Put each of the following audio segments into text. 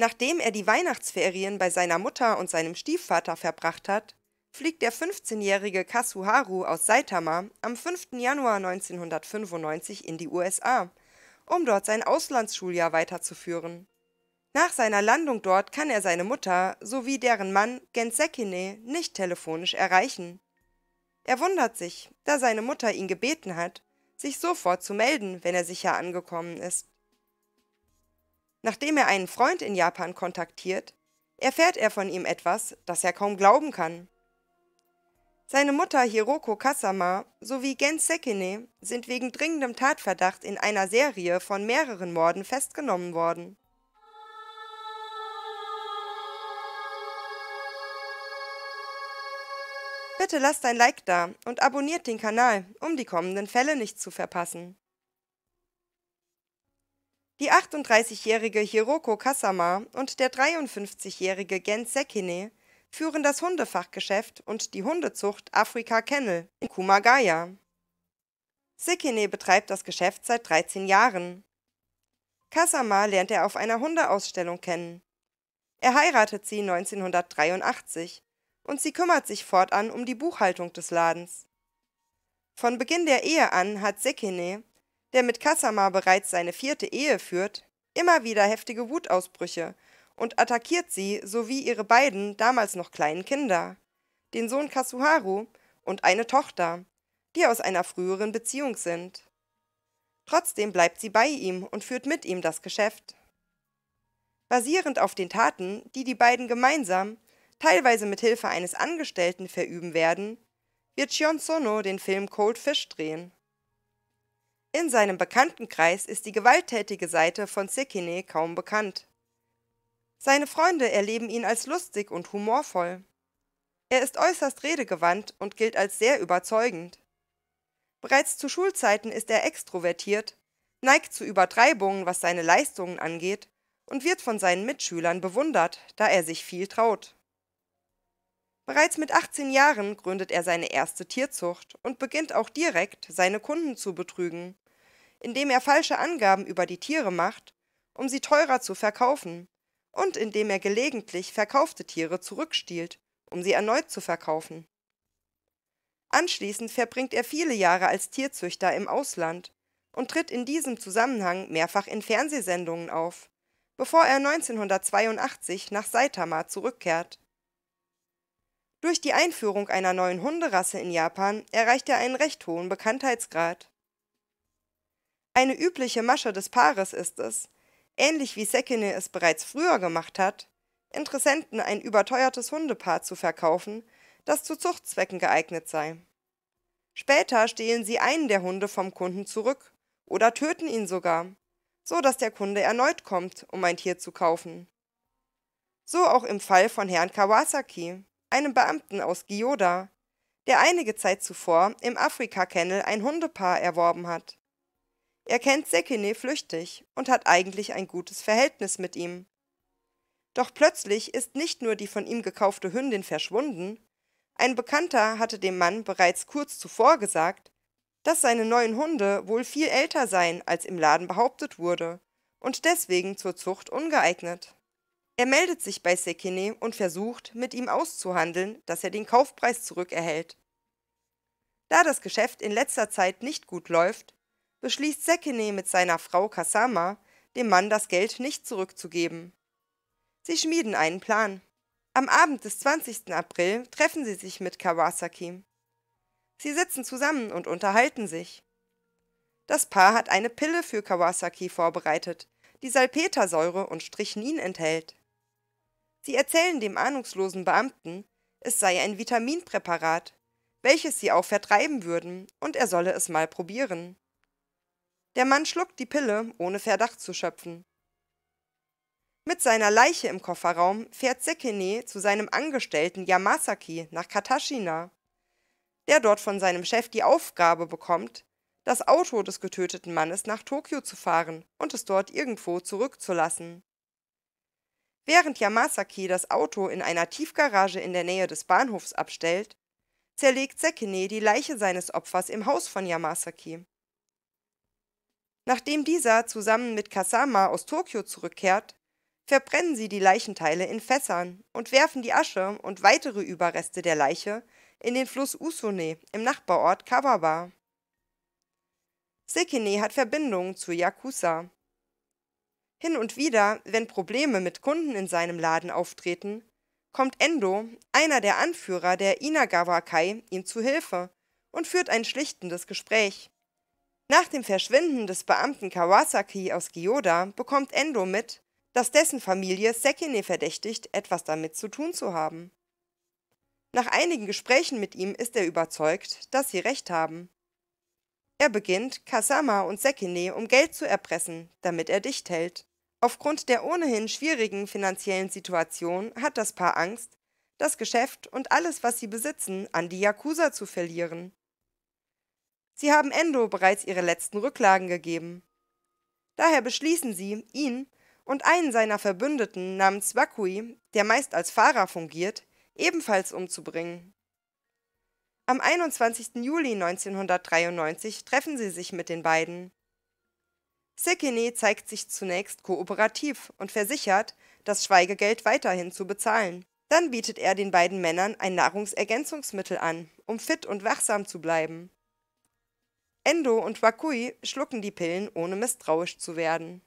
Nachdem er die Weihnachtsferien bei seiner Mutter und seinem Stiefvater verbracht hat, fliegt der 15-jährige Kasuharu aus Saitama am 5. Januar 1995 in die USA, um dort sein Auslandsschuljahr weiterzuführen. Nach seiner Landung dort kann er seine Mutter sowie deren Mann Gensekine nicht telefonisch erreichen. Er wundert sich, da seine Mutter ihn gebeten hat, sich sofort zu melden, wenn er sicher angekommen ist. Nachdem er einen Freund in Japan kontaktiert, erfährt er von ihm etwas, das er kaum glauben kann. Seine Mutter Hiroko Kasama sowie Gen Sekine sind wegen dringendem Tatverdacht in einer Serie von mehreren Morden festgenommen worden. Bitte lasst ein Like da und abonniert den Kanal, um die kommenden Fälle nicht zu verpassen. Die 38-jährige Hiroko Kasama und der 53-jährige Gen Sekine führen das Hundefachgeschäft und die Hundezucht Afrika Kennel in Kumagaya. Sekine betreibt das Geschäft seit 13 Jahren. Kasama lernt er auf einer Hundeausstellung kennen. Er heiratet sie 1983 und sie kümmert sich fortan um die Buchhaltung des Ladens. Von Beginn der Ehe an hat Sekine der mit Kasama bereits seine vierte Ehe führt, immer wieder heftige Wutausbrüche und attackiert sie sowie ihre beiden damals noch kleinen Kinder, den Sohn Kasuharu und eine Tochter, die aus einer früheren Beziehung sind. Trotzdem bleibt sie bei ihm und führt mit ihm das Geschäft. Basierend auf den Taten, die die beiden gemeinsam, teilweise mit Hilfe eines Angestellten verüben werden, wird Shion Sono den Film Cold Fish drehen. In seinem Bekanntenkreis ist die gewalttätige Seite von Sekine kaum bekannt. Seine Freunde erleben ihn als lustig und humorvoll. Er ist äußerst redegewandt und gilt als sehr überzeugend. Bereits zu Schulzeiten ist er extrovertiert, neigt zu Übertreibungen, was seine Leistungen angeht, und wird von seinen Mitschülern bewundert, da er sich viel traut. Bereits mit 18 Jahren gründet er seine erste Tierzucht und beginnt auch direkt, seine Kunden zu betrügen, indem er falsche Angaben über die Tiere macht, um sie teurer zu verkaufen, und indem er gelegentlich verkaufte Tiere zurückstiehlt, um sie erneut zu verkaufen. Anschließend verbringt er viele Jahre als Tierzüchter im Ausland und tritt in diesem Zusammenhang mehrfach in Fernsehsendungen auf, bevor er 1982 nach Saitama zurückkehrt. Durch die Einführung einer neuen Hunderasse in Japan erreicht er einen recht hohen Bekanntheitsgrad eine übliche Masche des Paares ist es, ähnlich wie Sekine es bereits früher gemacht hat, Interessenten ein überteuertes Hundepaar zu verkaufen, das zu Zuchtzwecken geeignet sei. Später stehlen sie einen der Hunde vom Kunden zurück oder töten ihn sogar, so dass der Kunde erneut kommt, um ein Tier zu kaufen. So auch im Fall von Herrn Kawasaki, einem Beamten aus Gyoda, der einige Zeit zuvor im Afrika-Kennel ein Hundepaar erworben hat. Er kennt Sekine flüchtig und hat eigentlich ein gutes Verhältnis mit ihm. Doch plötzlich ist nicht nur die von ihm gekaufte Hündin verschwunden, ein Bekannter hatte dem Mann bereits kurz zuvor gesagt, dass seine neuen Hunde wohl viel älter seien, als im Laden behauptet wurde, und deswegen zur Zucht ungeeignet. Er meldet sich bei Sekine und versucht, mit ihm auszuhandeln, dass er den Kaufpreis zurückerhält. Da das Geschäft in letzter Zeit nicht gut läuft, beschließt Sekine mit seiner Frau Kasama, dem Mann das Geld nicht zurückzugeben. Sie schmieden einen Plan. Am Abend des 20. April treffen sie sich mit Kawasaki. Sie sitzen zusammen und unterhalten sich. Das Paar hat eine Pille für Kawasaki vorbereitet, die Salpetersäure und Strychnin enthält. Sie erzählen dem ahnungslosen Beamten, es sei ein Vitaminpräparat, welches sie auch vertreiben würden, und er solle es mal probieren. Der Mann schluckt die Pille, ohne Verdacht zu schöpfen. Mit seiner Leiche im Kofferraum fährt Sekine zu seinem Angestellten Yamasaki nach Katashina, der dort von seinem Chef die Aufgabe bekommt, das Auto des getöteten Mannes nach Tokio zu fahren und es dort irgendwo zurückzulassen. Während Yamasaki das Auto in einer Tiefgarage in der Nähe des Bahnhofs abstellt, zerlegt Sekine die Leiche seines Opfers im Haus von Yamasaki Nachdem dieser zusammen mit Kasama aus Tokio zurückkehrt, verbrennen sie die Leichenteile in Fässern und werfen die Asche und weitere Überreste der Leiche in den Fluss Usune im Nachbarort Kawaba. Sekine hat Verbindungen zu Yakuza. Hin und wieder, wenn Probleme mit Kunden in seinem Laden auftreten, kommt Endo, einer der Anführer der Inagawa-Kai, ihm zu Hilfe und führt ein schlichtendes Gespräch. Nach dem Verschwinden des Beamten Kawasaki aus Gyoda bekommt Endo mit, dass dessen Familie Sekine verdächtigt, etwas damit zu tun zu haben. Nach einigen Gesprächen mit ihm ist er überzeugt, dass sie recht haben. Er beginnt, Kasama und Sekine um Geld zu erpressen, damit er dicht hält. Aufgrund der ohnehin schwierigen finanziellen Situation hat das Paar Angst, das Geschäft und alles, was sie besitzen, an die Yakuza zu verlieren. Sie haben Endo bereits ihre letzten Rücklagen gegeben. Daher beschließen sie, ihn und einen seiner Verbündeten namens Wakui, der meist als Fahrer fungiert, ebenfalls umzubringen. Am 21. Juli 1993 treffen sie sich mit den beiden. Sekine zeigt sich zunächst kooperativ und versichert, das Schweigegeld weiterhin zu bezahlen. Dann bietet er den beiden Männern ein Nahrungsergänzungsmittel an, um fit und wachsam zu bleiben. Endo und Wakui schlucken die Pillen, ohne misstrauisch zu werden.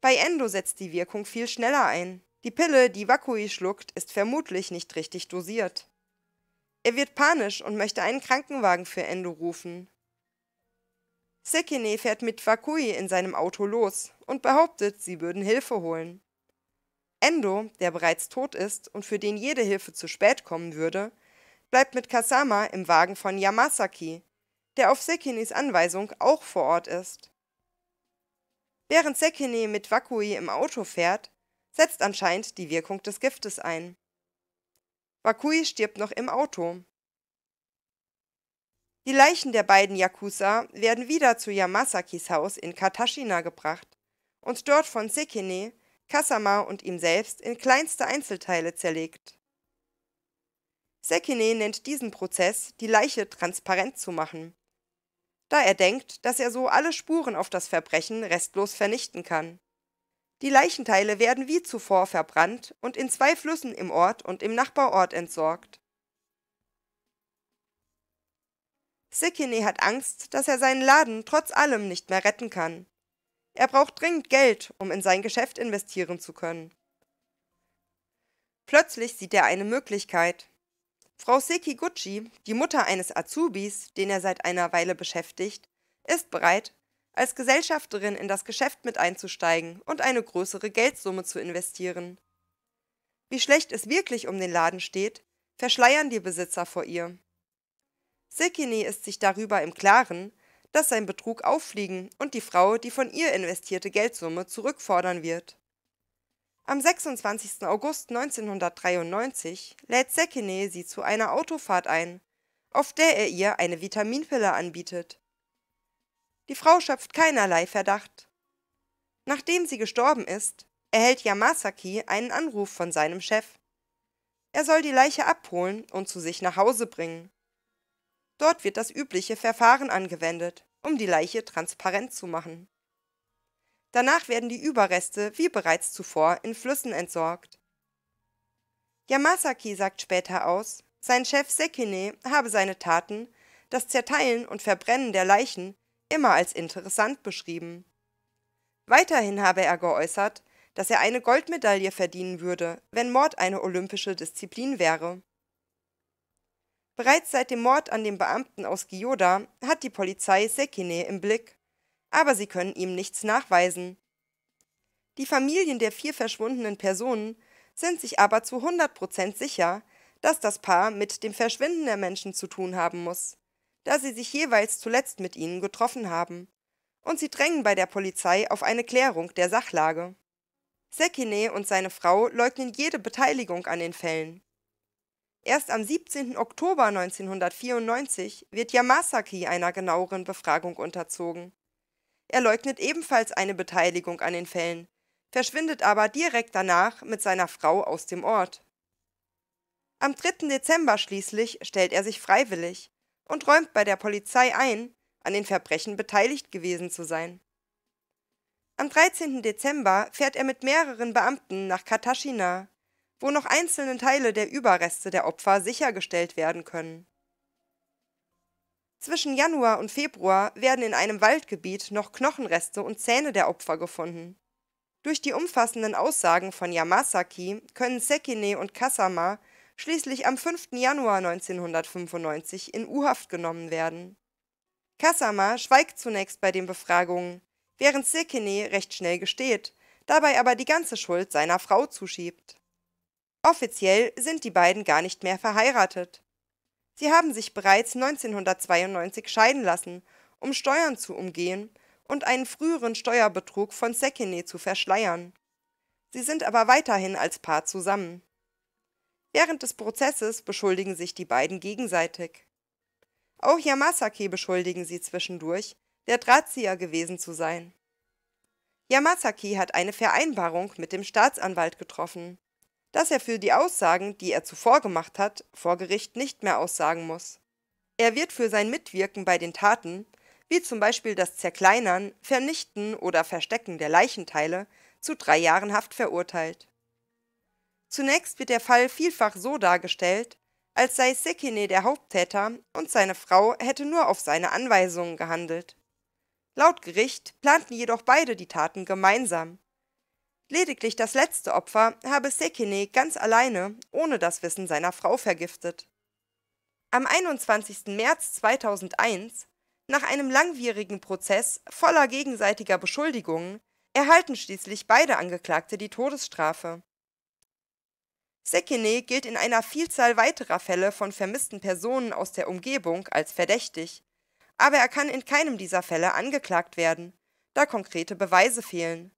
Bei Endo setzt die Wirkung viel schneller ein. Die Pille, die Wakui schluckt, ist vermutlich nicht richtig dosiert. Er wird panisch und möchte einen Krankenwagen für Endo rufen. Sekine fährt mit Wakui in seinem Auto los und behauptet, sie würden Hilfe holen. Endo, der bereits tot ist und für den jede Hilfe zu spät kommen würde, bleibt mit Kasama im Wagen von Yamasaki, der auf Sekinis Anweisung auch vor Ort ist. Während Sekini mit Wakui im Auto fährt, setzt anscheinend die Wirkung des Giftes ein. Wakui stirbt noch im Auto. Die Leichen der beiden Yakuza werden wieder zu Yamasakis Haus in Katashina gebracht und dort von Sekine, Kasama und ihm selbst in kleinste Einzelteile zerlegt. Sekine nennt diesen Prozess, die Leiche transparent zu machen da er denkt, dass er so alle Spuren auf das Verbrechen restlos vernichten kann. Die Leichenteile werden wie zuvor verbrannt und in zwei Flüssen im Ort und im Nachbarort entsorgt. Sikine hat Angst, dass er seinen Laden trotz allem nicht mehr retten kann. Er braucht dringend Geld, um in sein Geschäft investieren zu können. Plötzlich sieht er eine Möglichkeit. Frau Sekiguchi, die Mutter eines Azubis, den er seit einer Weile beschäftigt, ist bereit, als Gesellschafterin in das Geschäft mit einzusteigen und eine größere Geldsumme zu investieren. Wie schlecht es wirklich um den Laden steht, verschleiern die Besitzer vor ihr. Sekini ist sich darüber im Klaren, dass sein Betrug auffliegen und die Frau die von ihr investierte Geldsumme zurückfordern wird. Am 26. August 1993 lädt Sekine sie zu einer Autofahrt ein, auf der er ihr eine Vitaminpille anbietet. Die Frau schöpft keinerlei Verdacht. Nachdem sie gestorben ist, erhält Yamasaki einen Anruf von seinem Chef. Er soll die Leiche abholen und zu sich nach Hause bringen. Dort wird das übliche Verfahren angewendet, um die Leiche transparent zu machen. Danach werden die Überreste, wie bereits zuvor, in Flüssen entsorgt. Yamasaki sagt später aus, sein Chef Sekine habe seine Taten, das Zerteilen und Verbrennen der Leichen, immer als interessant beschrieben. Weiterhin habe er geäußert, dass er eine Goldmedaille verdienen würde, wenn Mord eine olympische Disziplin wäre. Bereits seit dem Mord an dem Beamten aus Gyoda hat die Polizei Sekine im Blick aber sie können ihm nichts nachweisen. Die Familien der vier verschwundenen Personen sind sich aber zu 100% sicher, dass das Paar mit dem Verschwinden der Menschen zu tun haben muss, da sie sich jeweils zuletzt mit ihnen getroffen haben. Und sie drängen bei der Polizei auf eine Klärung der Sachlage. Sekine und seine Frau leugnen jede Beteiligung an den Fällen. Erst am 17. Oktober 1994 wird Yamasaki einer genaueren Befragung unterzogen. Er leugnet ebenfalls eine Beteiligung an den Fällen, verschwindet aber direkt danach mit seiner Frau aus dem Ort. Am 3. Dezember schließlich stellt er sich freiwillig und räumt bei der Polizei ein, an den Verbrechen beteiligt gewesen zu sein. Am 13. Dezember fährt er mit mehreren Beamten nach Katashina, wo noch einzelne Teile der Überreste der Opfer sichergestellt werden können. Zwischen Januar und Februar werden in einem Waldgebiet noch Knochenreste und Zähne der Opfer gefunden. Durch die umfassenden Aussagen von Yamasaki können Sekine und Kasama schließlich am 5. Januar 1995 in U-Haft genommen werden. Kasama schweigt zunächst bei den Befragungen, während Sekine recht schnell gesteht, dabei aber die ganze Schuld seiner Frau zuschiebt. Offiziell sind die beiden gar nicht mehr verheiratet. Sie haben sich bereits 1992 scheiden lassen, um Steuern zu umgehen und einen früheren Steuerbetrug von Sekine zu verschleiern. Sie sind aber weiterhin als Paar zusammen. Während des Prozesses beschuldigen sich die beiden gegenseitig. Auch Yamasaki beschuldigen sie zwischendurch, der Drahtzieher gewesen zu sein. Yamasaki hat eine Vereinbarung mit dem Staatsanwalt getroffen dass er für die Aussagen, die er zuvor gemacht hat, vor Gericht nicht mehr aussagen muss. Er wird für sein Mitwirken bei den Taten, wie zum Beispiel das Zerkleinern, Vernichten oder Verstecken der Leichenteile, zu drei Jahren Haft verurteilt. Zunächst wird der Fall vielfach so dargestellt, als sei Sekine der Haupttäter und seine Frau hätte nur auf seine Anweisungen gehandelt. Laut Gericht planten jedoch beide die Taten gemeinsam. Lediglich das letzte Opfer habe Sekine ganz alleine, ohne das Wissen seiner Frau vergiftet. Am 21. März 2001, nach einem langwierigen Prozess voller gegenseitiger Beschuldigungen, erhalten schließlich beide Angeklagte die Todesstrafe. Sekine gilt in einer Vielzahl weiterer Fälle von vermissten Personen aus der Umgebung als verdächtig, aber er kann in keinem dieser Fälle angeklagt werden, da konkrete Beweise fehlen.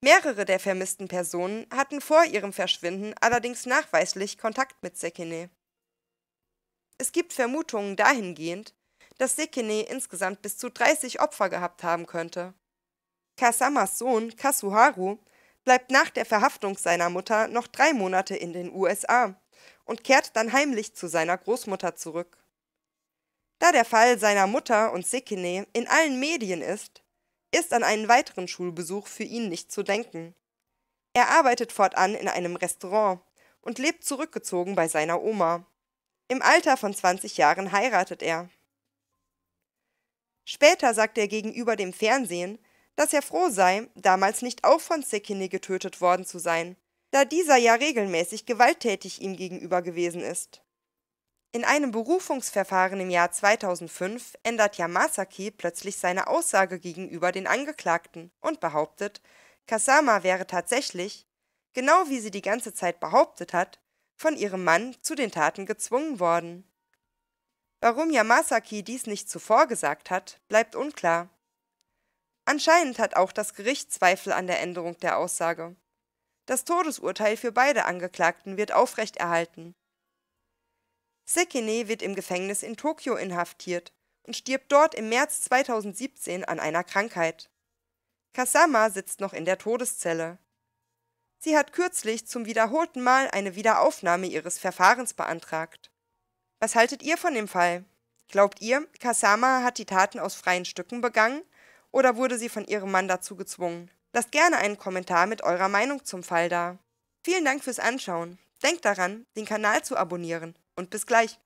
Mehrere der vermissten Personen hatten vor ihrem Verschwinden allerdings nachweislich Kontakt mit Sekine. Es gibt Vermutungen dahingehend, dass Sekine insgesamt bis zu 30 Opfer gehabt haben könnte. Kasamas Sohn Kasuharu bleibt nach der Verhaftung seiner Mutter noch drei Monate in den USA und kehrt dann heimlich zu seiner Großmutter zurück. Da der Fall seiner Mutter und Sekine in allen Medien ist, ist an einen weiteren Schulbesuch für ihn nicht zu denken. Er arbeitet fortan in einem Restaurant und lebt zurückgezogen bei seiner Oma. Im Alter von 20 Jahren heiratet er. Später sagt er gegenüber dem Fernsehen, dass er froh sei, damals nicht auch von Sekine getötet worden zu sein, da dieser ja regelmäßig gewalttätig ihm gegenüber gewesen ist. In einem Berufungsverfahren im Jahr 2005 ändert Yamasaki plötzlich seine Aussage gegenüber den Angeklagten und behauptet, Kasama wäre tatsächlich, genau wie sie die ganze Zeit behauptet hat, von ihrem Mann zu den Taten gezwungen worden. Warum Yamasaki dies nicht zuvor gesagt hat, bleibt unklar. Anscheinend hat auch das Gericht Zweifel an der Änderung der Aussage. Das Todesurteil für beide Angeklagten wird aufrechterhalten. Sekine wird im Gefängnis in Tokio inhaftiert und stirbt dort im März 2017 an einer Krankheit. Kasama sitzt noch in der Todeszelle. Sie hat kürzlich zum wiederholten Mal eine Wiederaufnahme ihres Verfahrens beantragt. Was haltet ihr von dem Fall? Glaubt ihr, Kasama hat die Taten aus freien Stücken begangen oder wurde sie von ihrem Mann dazu gezwungen? Lasst gerne einen Kommentar mit eurer Meinung zum Fall da. Vielen Dank fürs Anschauen. Denkt daran, den Kanal zu abonnieren und bis gleich.